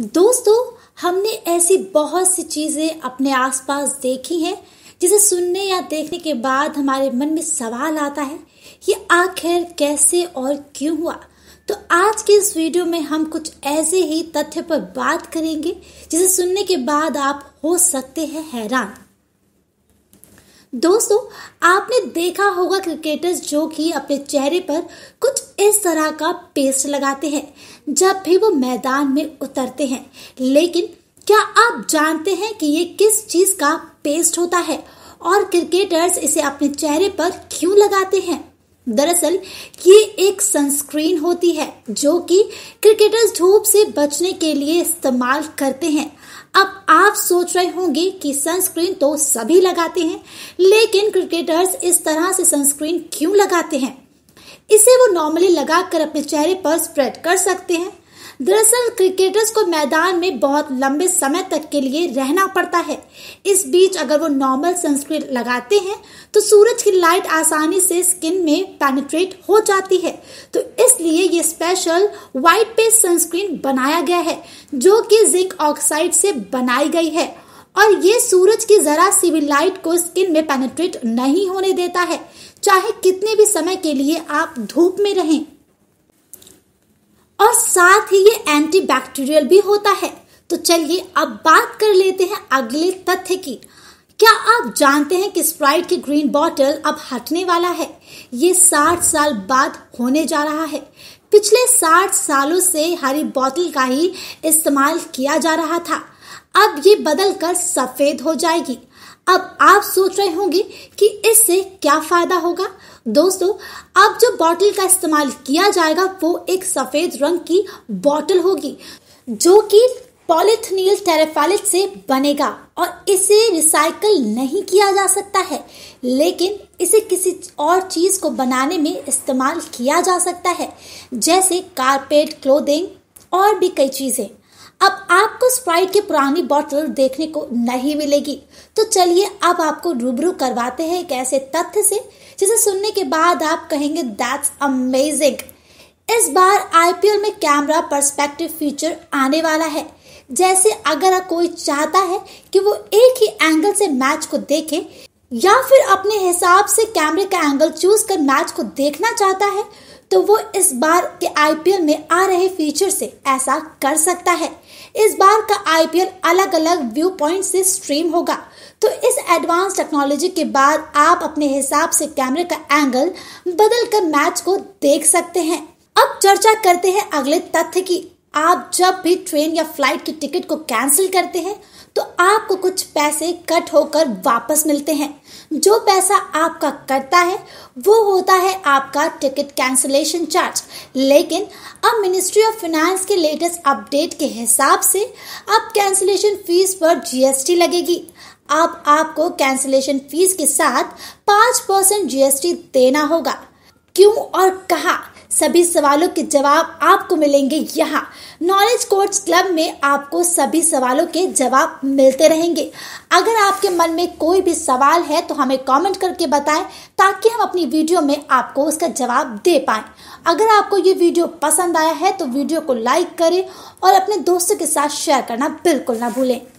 दोस्तों हमने ऐसी बहुत सी चीज़ें अपने आसपास देखी हैं जिसे सुनने या देखने के बाद हमारे मन में सवाल आता है ये आखिर कैसे और क्यों हुआ तो आज के इस वीडियो में हम कुछ ऐसे ही तथ्य पर बात करेंगे जिसे सुनने के बाद आप हो सकते हैं हैरान दोस्तों आपने देखा होगा क्रिकेटर्स जो कि अपने चेहरे पर कुछ इस तरह का पेस्ट लगाते हैं जब भी वो मैदान में उतरते हैं लेकिन क्या आप जानते हैं कि ये किस चीज का पेस्ट होता है और क्रिकेटर्स इसे अपने चेहरे पर क्यों लगाते हैं दरअसल ये एक सनस्क्रीन होती है जो कि क्रिकेटर्स धूप से बचने के लिए इस्तेमाल करते हैं अब आप सोच रहे होंगे कि सनस्क्रीन तो सभी लगाते हैं लेकिन क्रिकेटर्स इस तरह से सनस्क्रीन क्यों लगाते हैं इसे वो नॉर्मली लगाकर अपने चेहरे पर स्प्रेड कर सकते हैं दरअसल क्रिकेटर्स को मैदान में बहुत लंबे समय तक के लिए रहना पड़ता है इस बीच अगर वो नॉर्मल सनस्क्रीन लगाते हैं तो सूरज की लाइट आसानी से स्किन में पेनिट्रेट हो जाती है तो इसलिए ये स्पेशल वाइट पेस्ट सनस्क्रीन बनाया गया है जो कि जिंक ऑक्साइड से बनाई गई है और ये सूरज की जरा सी भी लाइट को स्किन में पेनेट्रेट नहीं होने देता है चाहे कितने भी समय के लिए आप धूप में रहें और साथ ही ये एंटीबैक्टीरियल भी होता है तो चलिए अब बात कर लेते हैं अगले तथ्य की क्या आप जानते हैं कि स्प्राइट की ग्रीन बॉटल अब हटने वाला है ये साठ साल बाद होने जा रहा है पिछले साठ सालों से हरी बोतल का ही इस्तेमाल किया जा रहा था अब ये बदल कर सफेद हो जाएगी अब आप सोच रहे होंगे कि इससे क्या फायदा होगा दोस्तों अब जो बॉटल का इस्तेमाल किया जाएगा वो एक सफेद रंग की बॉटल होगी जो कि पॉलिथनील टेरेफेलिट से बनेगा और इसे रिसाइकल नहीं किया जा सकता है लेकिन इसे किसी और चीज को बनाने में इस्तेमाल किया जा सकता है जैसे कारपेट क्लोदिंग और भी कई चीजें अब आपको स्प्राइट की पुरानी बॉटल देखने को नहीं मिलेगी तो चलिए अब आपको रूबरू करवाते हैं एक ऐसे तथ्य से जिसे सुनने के बाद आप कहेंगे दैट्स अमेजिंग इस बार आईपीएल में कैमरा पर्सपेक्टिव फीचर आने वाला है जैसे अगर कोई चाहता है कि वो एक ही एंगल से मैच को देखे या फिर अपने हिसाब से कैमरे का एंगल चूज कर मैच को देखना चाहता है तो वो इस बार के आईपीएल में आ रहे फीचर से ऐसा कर सकता है इस बार का आईपीएल अलग अलग व्यू पॉइंट से स्ट्रीम होगा तो इस एडवांस टेक्नोलॉजी के बाद आप अपने हिसाब से कैमरे का एंगल बदल कर मैच को देख सकते हैं अब चर्चा करते हैं अगले तथ्य की आप जब भी ट्रेन या फ्लाइट की टिकट को कैंसिल करते हैं तो आपको कुछ पैसे कट होकर वापस मिलते हैं जो पैसा आपका कटता है वो होता है आपका टिकट कैंसिलेशन चार्ज लेकिन अब मिनिस्ट्री ऑफ फाइनेंस के लेटेस्ट अपडेट के हिसाब से अब कैंसिलेशन फीस पर जीएसटी लगेगी अब आपको कैंसिलेशन फीस के साथ पाँच परसेंट जीएसटी देना होगा क्यों और कहा सभी सवालों के जवाब आपको मिलेंगे यहाँ नॉलेज कोर्स क्लब में आपको सभी सवालों के जवाब मिलते रहेंगे अगर आपके मन में कोई भी सवाल है तो हमें कमेंट करके बताएं ताकि हम अपनी वीडियो में आपको उसका जवाब दे पाएं अगर आपको ये वीडियो पसंद आया है तो वीडियो को लाइक करें और अपने दोस्तों के साथ शेयर करना बिल्कुल ना भूलें